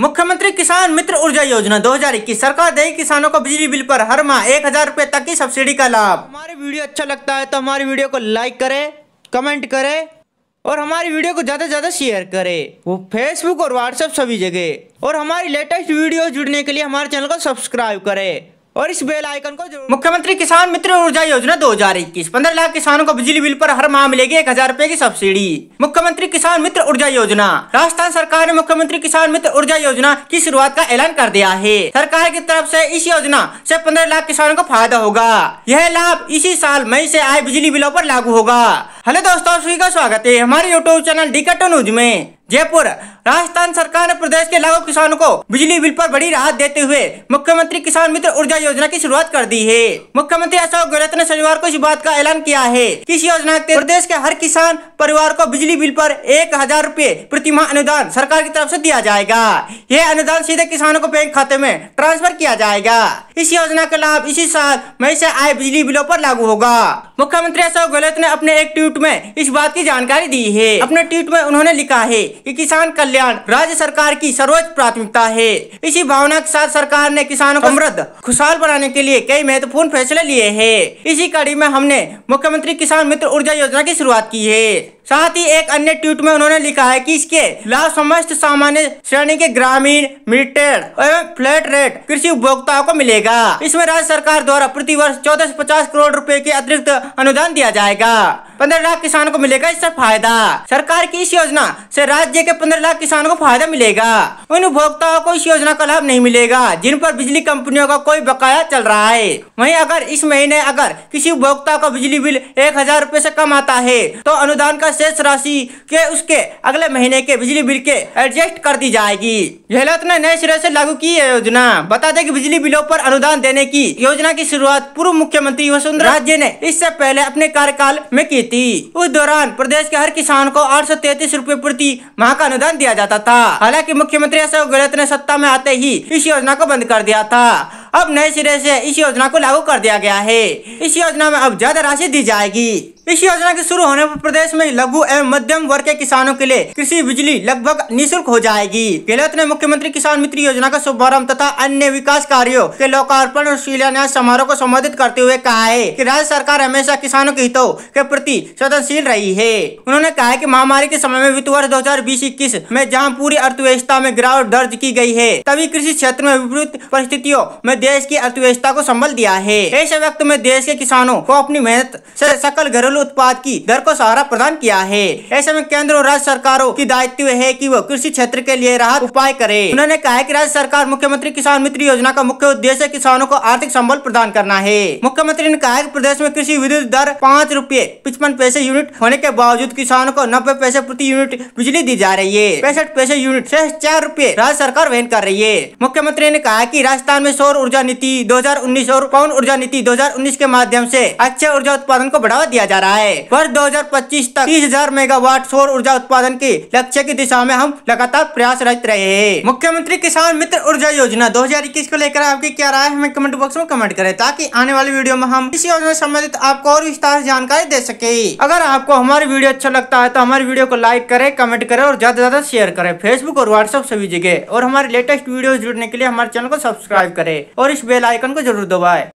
मुख्यमंत्री किसान मित्र ऊर्जा योजना 2021 सरकार दे किसानों को बिजली बिल पर हर माह एक हजार रूपए तक की सब्सिडी का लाभ हमारी वीडियो अच्छा लगता है तो हमारी वीडियो को लाइक करें कमेंट करें और हमारी वीडियो को ज़्यादा से ज़्यादा शेयर करें वो फेसबुक और व्हाट्सएप सभी जगह और हमारी लेटेस्ट वीडियो जुड़ने के लिए हमारे चैनल को सब्सक्राइब करें और इस बेल आइकन को मुख्यमंत्री किसान मित्र ऊर्जा योजना 2021 पंद्रह लाख किसानों को बिजली बिल पर हर माह मिलेगी एक हजार रूपए की सब्सिडी मुख्यमंत्री किसान मित्र ऊर्जा योजना राजस्थान सरकार ने मुख्यमंत्री किसान मित्र ऊर्जा योजना की शुरुआत का ऐलान कर दिया है सरकार की तरफ ऐसी इस योजना ऐसी पंद्रह लाख किसानों को फायदा होगा यह लाभ इसी साल मई ऐसी आए बिजली बिलों आरोप लागू होगा हेलो दोस्तों का स्वागत है हमारे यूट्यूब चैनल डिकटो न्यूज में जयपुर राजस्थान सरकार ने प्रदेश के लाखों किसानों को बिजली बिल पर बड़ी राहत देते हुए मुख्यमंत्री किसान मित्र ऊर्जा योजना की शुरुआत कर दी है मुख्यमंत्री अशोक गहलोत ने शनिवार को इस बात का ऐलान किया है कि इस योजना के प्रदेश के हर किसान परिवार को बिजली बिल पर एक हजार रूपए प्रतिमाह अनुदान सरकार की तरफ ऐसी दिया जाएगा यह अनुदान सीधे किसानों को बैंक खाते में ट्रांसफर किया जाएगा इस योजना का लाभ इसी साल मई ऐसी आए बिजली बिलों आरोप लागू होगा मुख्यमंत्री अशोक गहलोत ने अपने एक ट्वीट में इस बात की जानकारी दी है अपने ट्वीट में उन्होंने लिखा है कि किसान कल्याण राज्य सरकार की सर्वोच्च प्राथमिकता है इसी भावना के साथ सरकार ने किसानों को समृद्ध खुशहाल बनाने के लिए कई महत्वपूर्ण फैसले लिए है इसी कड़ी में हमने मुख्यमंत्री किसान मित्र ऊर्जा योजना की शुरुआत की है साथ ही एक अन्य ट्वीट में उन्होंने लिखा है कि इसके लाभ समस्त सामान्य श्रेणी के ग्रामीण मिटेड एवं फ्लैट रेट कृषि उपभोक्ताओं को मिलेगा इसमें राज्य सरकार द्वारा प्रति वर्ष चौदह ऐसी पचास करोड़ रूपए के अतिरिक्त अनुदान दिया जाएगा पंद्रह लाख किसानों को मिलेगा इससे फायदा सरकार की इस योजना से राज्य के पंद्रह लाख किसानों को फायदा मिलेगा उन उपभोक्ताओं को इस योजना का लाभ नहीं मिलेगा जिन पर बिजली कंपनियों का कोई बकाया चल रहा है वहीं अगर इस महीने अगर किसी उपभोक्ता का बिजली बिल एक हजार रूपए ऐसी कम आता है तो अनुदान का शेष राशि के उसके अगले महीने के बिजली बिल के एडजस्ट कर दी जाएगी गहलोत ने नए सिरे से लागू की है योजना बता दें कि बिजली बिलों पर अनुदान देने की योजना की शुरुआत पूर्व मुख्यमंत्री वसुंधरा राजे ने इससे पहले अपने कार्यकाल में की थी उस दौरान प्रदेश के हर किसान को आठ सौ तैतीस रूपए प्रति माह का अनुदान दिया जाता था हालांकि मुख्यमंत्री अशोक गहलोत ने सत्ता में आते ही इस योजना को बंद कर दिया था अब नए सिरे से इस योजना को लागू कर दिया गया है इस योजना में अब ज्यादा राशि दी जाएगी इस योजना के शुरू होने पर प्रदेश में लघु एवं मध्यम वर्ग के किसानों के लिए कृषि बिजली लगभग निःशुल्क हो जाएगी गहलोत ने मुख्यमंत्री किसान मित्र योजना का शुभारंभ तथा अन्य विकास कार्यो के लोकार्पण और शिलान्यास समारोह को संबोधित करते हुए कहा है की राज्य सरकार हमेशा किसानों के हितों के प्रति सदनशील रही है उन्होंने कहा है की महामारी के समय में वित्त वर्ष दो हजार में जहाँ पूरी अर्थव्यवस्था में गिरावट दर्ज की गयी है तभी कृषि क्षेत्र में विपरीत परिस्थितियों में देश की अर्थव्यवस्था को संबल दिया है ऐसे वक्त में देश के किसानों को अपनी मेहनत ऐसी सकल घरेलू सरल उत्पाद की दर को सहारा प्रदान किया है ऐसे में केंद्र और राज्य सरकारों की दायित्व है की वह कृषि क्षेत्र के लिए राहत उपाय करे उन्होंने कहा की राज्य सरकार मुख्यमंत्री किसान मित्र योजना का मुख्य उद्देश्य किसानों को आर्थिक संबल प्रदान करना है मुख्यमंत्री ने कहा की प्रदेश में कृषि विद्युत दर पाँच रूपए पचपन पैसे यूनिट होने के बावजूद किसानों को नब्बे पैसे प्रति यूनिट बिजली दी जा रही है पैंसठ पैसे यूनिट ऐसी चार रूपए राज्य सरकार वहन कर रही है मुख्यमंत्री ने कहा की राजस्थान में सौर ऊर्जा नीति दो और पवन ऊर्जा नीति दो के माध्यम ऐसी अच्छे ऊर्जा उत्पादन को बढ़ावा दिया जा रहा है है वर्ष दो तक तीस मेगावाट सौर ऊर्जा उत्पादन की लक्ष्य की दिशा में हम लगातार प्रयासरत रहे हैं मुख्यमंत्री किसान मित्र ऊर्जा योजना दो को लेकर आपकी क्या राय हमें कमेंट बॉक्स में कमेंट करें ताकि आने वाली वीडियो में हम इस योजना संबंधित आपको और विस्तार जानकारी दे सके अगर आपको हमारी वीडियो अच्छा लगता है तो हमारी वीडियो को लाइक करे कमेंट करे और ज्यादा से ज्यादा शेयर करे फेसबुक और व्हाट्सएप सभी जगह और हमारे लेटेस्ट वीडियो जुड़ने के लिए हमारे चैनल को सब्सक्राइब करे और इस बेल आइकन को जरूर दबाए